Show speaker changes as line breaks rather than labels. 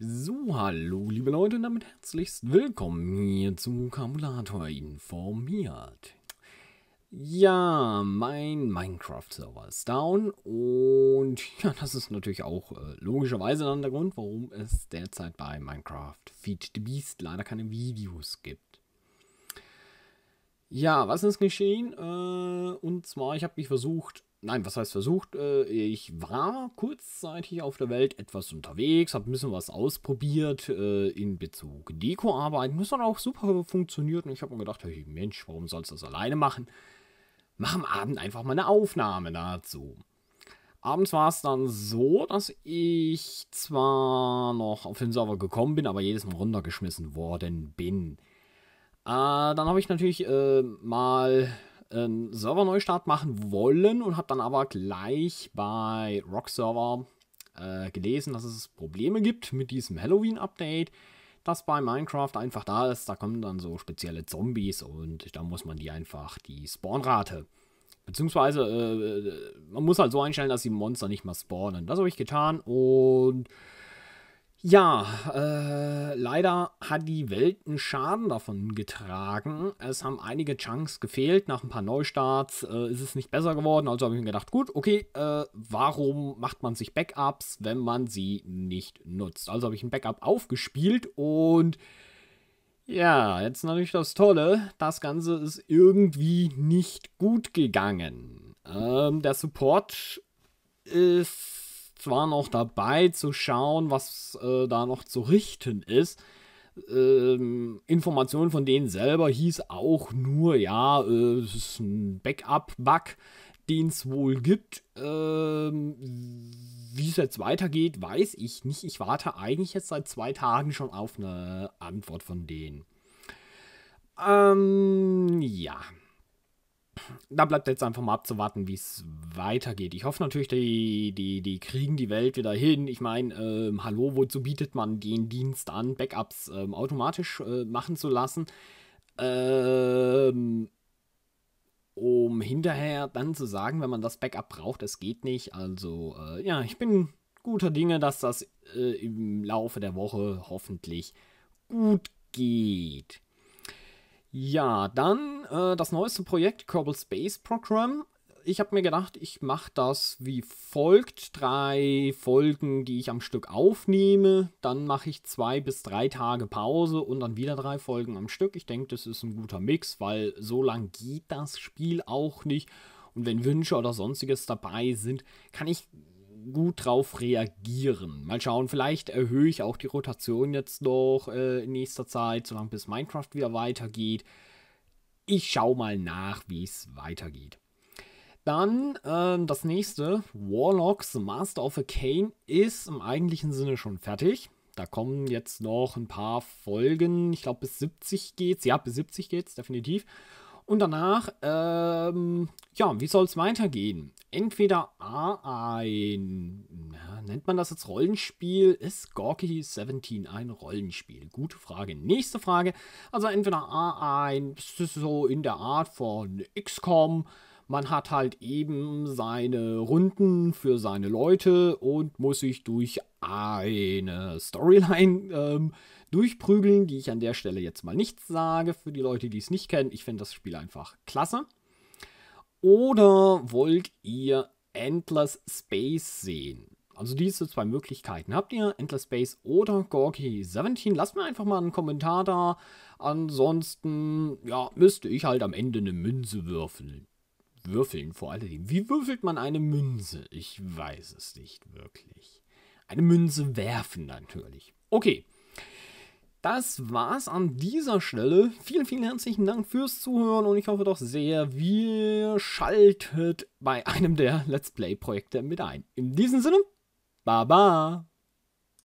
So, hallo liebe Leute und damit herzlichst willkommen hier zu Vokabulator informiert. Ja, mein Minecraft-Server ist down und ja, das ist natürlich auch äh, logischerweise dann der Grund, warum es derzeit bei Minecraft Feed the Beast leider keine Videos gibt. Ja, was ist geschehen? Äh, und zwar, ich habe mich versucht, nein, was heißt versucht? Äh, ich war kurzzeitig auf der Welt etwas unterwegs, habe ein bisschen was ausprobiert äh, in Bezug Dekoarbeiten. Das hat auch super funktioniert und ich habe mir gedacht, hey Mensch, warum sollst du das alleine machen? Mach am Abend einfach mal eine Aufnahme dazu. Abends war es dann so, dass ich zwar noch auf den Server gekommen bin, aber jedes Mal runtergeschmissen worden bin. Äh, dann habe ich natürlich mal einen Server-Neustart machen wollen und habe dann aber gleich bei Rock Server äh, gelesen, dass es Probleme gibt mit diesem Halloween-Update, das bei Minecraft einfach da ist. Da kommen dann so spezielle Zombies und da muss man die einfach die Spawnrate. Beziehungsweise äh, äh man muss halt so einstellen, dass die Monster nicht mehr spawnen. Das habe ich getan und ja, äh, leider hat die Welt einen Schaden davon getragen. Es haben einige Chunks gefehlt. Nach ein paar Neustarts äh, ist es nicht besser geworden. Also habe ich mir gedacht, gut, okay, äh, warum macht man sich Backups, wenn man sie nicht nutzt? Also habe ich ein Backup aufgespielt und ja, jetzt natürlich das Tolle, das Ganze ist irgendwie nicht gut gegangen. Ähm, der Support ist zwar noch dabei zu schauen, was äh, da noch zu richten ist. Ähm, Informationen von denen selber hieß auch nur, ja, äh, es ist ein Backup-Bug, den es wohl gibt. Ähm, Wie es jetzt weitergeht, weiß ich nicht. Ich warte eigentlich jetzt seit zwei Tagen schon auf eine Antwort von denen. Ähm, ja da bleibt jetzt einfach mal abzuwarten, wie es weitergeht. Ich hoffe natürlich, die, die, die kriegen die Welt wieder hin. Ich meine, ähm, hallo, wozu bietet man den Dienst an, Backups ähm, automatisch äh, machen zu lassen? Ähm, um hinterher dann zu sagen, wenn man das Backup braucht, es geht nicht. Also, äh, ja, ich bin guter Dinge, dass das äh, im Laufe der Woche hoffentlich gut geht. Ja, dann äh, das neueste Projekt Kerbal Space Program. Ich habe mir gedacht, ich mache das wie folgt. Drei Folgen, die ich am Stück aufnehme. Dann mache ich zwei bis drei Tage Pause und dann wieder drei Folgen am Stück. Ich denke, das ist ein guter Mix, weil so lang geht das Spiel auch nicht. Und wenn Wünsche oder sonstiges dabei sind, kann ich gut drauf reagieren. Mal schauen, vielleicht erhöhe ich auch die Rotation jetzt noch äh, in nächster Zeit, solange bis Minecraft wieder weitergeht ich schaue mal nach, wie es weitergeht. Dann ähm, das nächste, Warlocks Master of a Cane ist im eigentlichen Sinne schon fertig. Da kommen jetzt noch ein paar Folgen. Ich glaube, bis 70 geht's. Ja, bis 70 geht's, definitiv. Und danach, ähm, ja, wie soll es weitergehen? Entweder A, ein nennt man das jetzt Rollenspiel? Ist Gorky 17 ein Rollenspiel? Gute Frage. Nächste Frage. Also entweder A, ein, das ist so in der Art von XCOM. Man hat halt eben seine Runden für seine Leute und muss sich durch eine Storyline ähm, durchprügeln, die ich an der Stelle jetzt mal nicht sage. Für die Leute, die es nicht kennen, ich finde das Spiel einfach klasse. Oder wollt ihr Endless Space sehen? Also diese zwei Möglichkeiten habt ihr, Endless Space oder Gorky17. Lasst mir einfach mal einen Kommentar da. Ansonsten, ja, müsste ich halt am Ende eine Münze würfeln. Würfeln vor allem. Wie würfelt man eine Münze? Ich weiß es nicht wirklich. Eine Münze werfen natürlich. Okay. Das war's an dieser Stelle. Vielen, vielen herzlichen Dank fürs Zuhören und ich hoffe doch sehr, wir schaltet bei einem der Let's Play Projekte mit ein. In diesem Sinne, 爸爸。